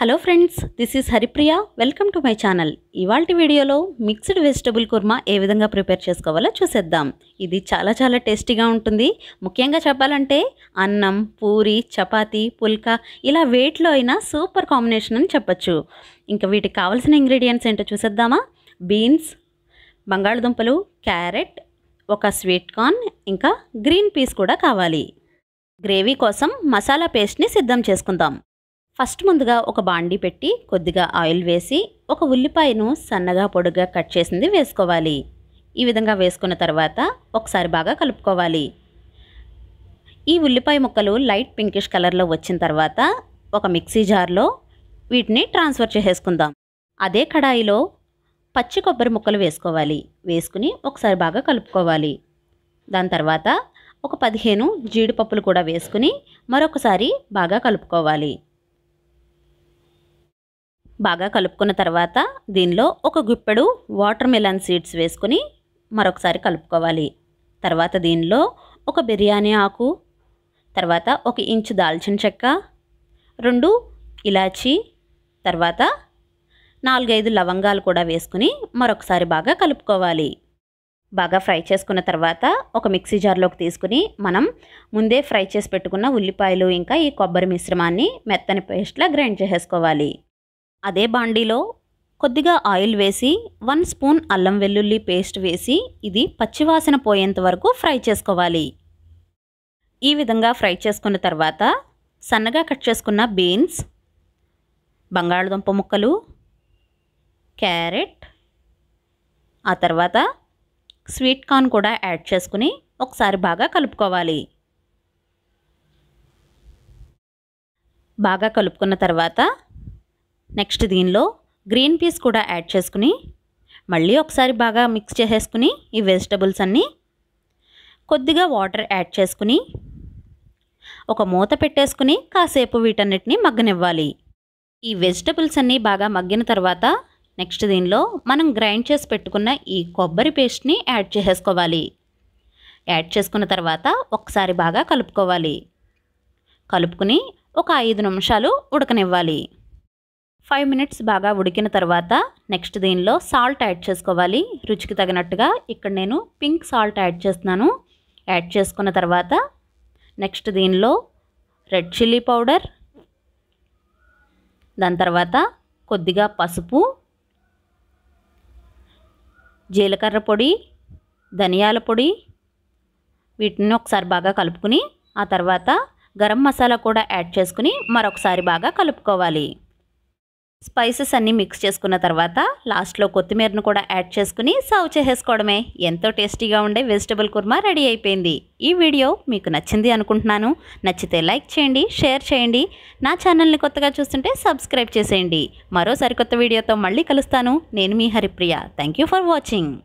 hello friends this is Haripriya welcome to my channel ఇవాళ వీడియోలో mixed vegetable kurma ఏ విధంగా prepare చేసుకోవాలో చూసేద్దాం ఇది చాలా చాలా టేస్టీగా ఉంటుంది ముఖ్యంగా చెప్పాలంటే అన్నం పూరి చపాతీ పుల్కా ఇలా వేట్లో అయినా సూపర్ కాంబినేషన్ అని చెప్పచ్చు ఇంకా వీటికి కావాల్సిన ఇంగ్రీడియంట్స్ ఏంటో చూసేద్దామా బీన్స్ బంగాళదుంపలు క్యారెట్ ఒక స్వీట్ కార్న్ ఇంకా గ్రీన్ పీస్ కూడా కావాలి గ్రేవీ కోసం మసాలా పేస్ట్ని సిద్ధం చేసుకుందాం ఫస్ట్ ముందుగా ఒక బాండి పెట్టి కొద్దిగా ఆయిల్ వేసి ఒక ఉల్లిపాయను సన్నగా పొడుగా కట్ చేసింది వేసుకోవాలి ఈ విధంగా వేసుకున్న తర్వాత ఒకసారి బాగా కలుపుకోవాలి ఈ ఉల్లిపాయ ముక్కలు లైట్ పింకిష్ కలర్లో వచ్చిన తర్వాత ఒక మిక్సీ జార్లో వీటిని ట్రాన్స్ఫర్ చేసేసుకుందాం అదే కడాయిలో పచ్చి కొబ్బరి ముక్కలు వేసుకోవాలి వేసుకుని ఒకసారి బాగా కలుపుకోవాలి దాని తర్వాత ఒక పదిహేను జీడిపప్పులు కూడా వేసుకుని మరొకసారి బాగా కలుపుకోవాలి బాగా కలుపుకున్న తర్వాత దీనిలో ఒక గుప్పెడు వాటర్ మిలన్ సీడ్స్ వేసుకుని మరొకసారి కలుపుకోవాలి తర్వాత దీనిలో ఒక బిర్యానీ ఆకు తర్వాత ఒక ఇంచు దాల్చిన చెక్క రెండు ఇలాచీ తర్వాత నాలుగైదు లవంగాలు కూడా వేసుకుని మరొకసారి బాగా కలుపుకోవాలి బాగా ఫ్రై చేసుకున్న తర్వాత ఒక మిక్సీ జార్లోకి తీసుకుని మనం ముందే ఫ్రై చేసి పెట్టుకున్న ఉల్లిపాయలు ఇంకా ఈ కొబ్బరి మిశ్రమాన్ని మెత్తని పేస్ట్లా గ్రైండ్ చేసేసుకోవాలి అదే బాండీలో కొద్దిగా ఆయిల్ వేసి వన్ స్పూన్ అల్లం వెల్లుల్లి పేస్ట్ వేసి ఇది పచ్చివాసన పోయేంత వరకు ఫ్రై చేసుకోవాలి ఈ విధంగా ఫ్రై చేసుకున్న తర్వాత సన్నగా కట్ చేసుకున్న బీన్స్ బంగాళదుంప ముక్కలు క్యారెట్ ఆ తర్వాత స్వీట్ కార్న్ కూడా యాడ్ చేసుకుని ఒకసారి బాగా కలుపుకోవాలి బాగా కలుపుకున్న తర్వాత నెక్స్ట్ దీనిలో గ్రీన్ పీస్ కూడా యాడ్ చేసుకుని మళ్ళీ ఒకసారి బాగా మిక్స్ చేసేసుకుని ఈ వెజిటబుల్స్ అన్నీ కొద్దిగా వాటర్ యాడ్ చేసుకుని ఒక మూత పెట్టేసుకుని కాసేపు వీటన్నిటిని మగ్గనివ్వాలి ఈ వెజిటబుల్స్ అన్నీ బాగా మగ్గిన తర్వాత నెక్స్ట్ దీనిలో మనం గ్రైండ్ చేసి పెట్టుకున్న ఈ కొబ్బరి పేస్ట్ని యాడ్ చేసేసుకోవాలి యాడ్ చేసుకున్న తర్వాత ఒకసారి బాగా కలుపుకోవాలి కలుపుకుని ఒక ఐదు నిమిషాలు ఉడకనివ్వాలి ఫైవ్ మినిట్స్ బాగా ఉడికిన తర్వాత నెక్స్ట్ దీనిలో సాల్ట్ యాడ్ చేసుకోవాలి రుచికి తగినట్టుగా ఇక్కడ నేను పింక్ సాల్ట్ యాడ్ చేస్తున్నాను యాడ్ చేసుకున్న తర్వాత నెక్స్ట్ దీనిలో రెడ్ చిల్లీ పౌడర్ దాని తర్వాత కొద్దిగా పసుపు జీలకర్ర పొడి ధనియాల పొడి వీటిని ఒకసారి బాగా కలుపుకుని ఆ తర్వాత గరం మసాలా కూడా యాడ్ చేసుకుని మరొకసారి బాగా కలుపుకోవాలి స్పైసెస్ అన్నీ మిక్స్ చేసుకున్న తర్వాత లాస్ట్లో కొత్తిమీరను కూడా యాడ్ చేసుకుని సర్వ్ చేసేసుకోవడమే ఎంతో టేస్టీగా ఉండే వెజిటబుల్ కుర్మా రెడీ అయిపోయింది ఈ వీడియో మీకు నచ్చింది అనుకుంటున్నాను నచ్చితే లైక్ చేయండి షేర్ చేయండి నా ఛానల్ని కొత్తగా చూస్తుంటే సబ్స్క్రైబ్ చేసేయండి మరోసారి కొత్త వీడియోతో మళ్ళీ కలుస్తాను నేను మీ హరిప్రియ థ్యాంక్ ఫర్ వాచింగ్